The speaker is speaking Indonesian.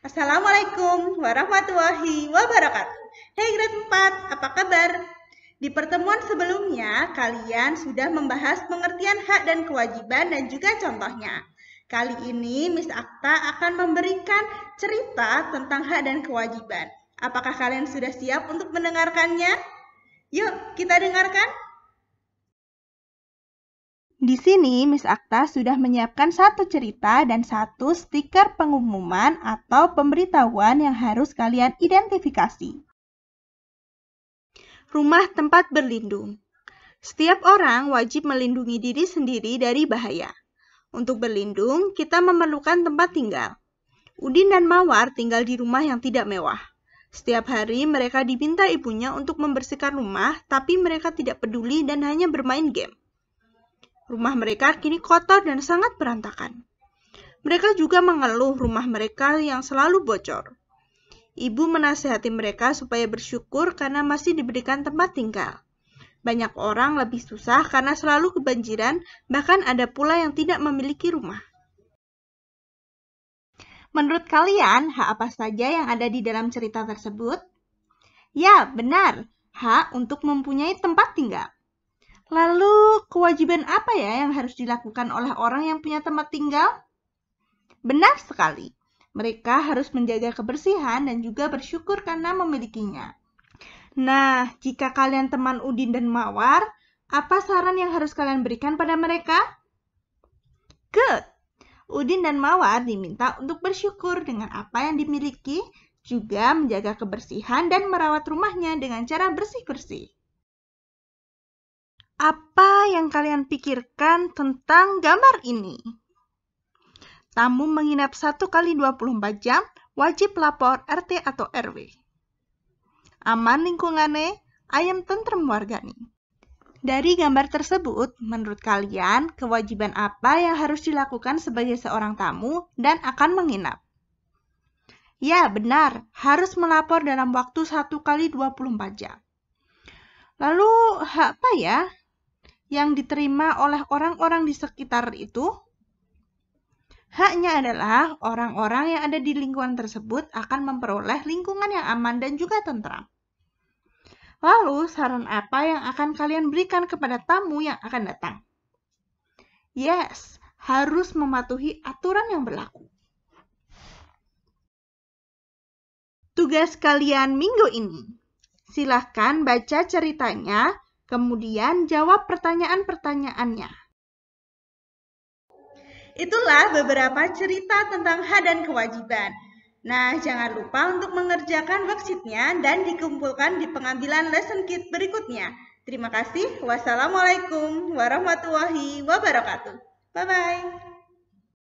Assalamualaikum warahmatullahi wabarakatuh. Hey grade 4, apa kabar? Di pertemuan sebelumnya, kalian sudah membahas pengertian hak dan kewajiban dan juga contohnya. Kali ini Miss Akta akan memberikan cerita tentang hak dan kewajiban. Apakah kalian sudah siap untuk mendengarkannya? Yuk, kita dengarkan. Di sini, Miss Akta sudah menyiapkan satu cerita dan satu stiker pengumuman atau pemberitahuan yang harus kalian identifikasi. Rumah tempat berlindung. Setiap orang wajib melindungi diri sendiri dari bahaya. Untuk berlindung, kita memerlukan tempat tinggal. Udin dan Mawar tinggal di rumah yang tidak mewah. Setiap hari mereka diminta ibunya untuk membersihkan rumah, tapi mereka tidak peduli dan hanya bermain game. Rumah mereka kini kotor dan sangat berantakan. Mereka juga mengeluh rumah mereka yang selalu bocor. Ibu menasehati mereka supaya bersyukur karena masih diberikan tempat tinggal. Banyak orang lebih susah karena selalu kebanjiran, bahkan ada pula yang tidak memiliki rumah. Menurut kalian, hak apa saja yang ada di dalam cerita tersebut? Ya, benar, hak untuk mempunyai tempat tinggal. Lalu, kewajiban apa ya yang harus dilakukan oleh orang yang punya tempat tinggal? Benar sekali, mereka harus menjaga kebersihan dan juga bersyukur karena memilikinya. Nah, jika kalian teman Udin dan Mawar, apa saran yang harus kalian berikan pada mereka? Good. Udin dan Mawar diminta untuk bersyukur dengan apa yang dimiliki, juga menjaga kebersihan dan merawat rumahnya dengan cara bersih-bersih. Apa yang kalian pikirkan tentang gambar ini? Tamu menginap 1 kali 24 jam, wajib lapor RT atau RW. Aman lingkungannya, ayam tentrem warga nih. Dari gambar tersebut, menurut kalian kewajiban apa yang harus dilakukan sebagai seorang tamu dan akan menginap? Ya, benar, harus melapor dalam waktu 1 kali 24 jam. Lalu, apa ya yang diterima oleh orang-orang di sekitar itu, haknya adalah orang-orang yang ada di lingkungan tersebut akan memperoleh lingkungan yang aman dan juga tentram. Lalu, saran apa yang akan kalian berikan kepada tamu yang akan datang? Yes, harus mematuhi aturan yang berlaku. Tugas kalian minggu ini. Silahkan baca ceritanya Kemudian jawab pertanyaan-pertanyaannya. Itulah beberapa cerita tentang hak dan kewajiban. Nah, jangan lupa untuk mengerjakan worksheetnya dan dikumpulkan di pengambilan lesson kit berikutnya. Terima kasih. Wassalamualaikum warahmatullahi wabarakatuh. Bye-bye.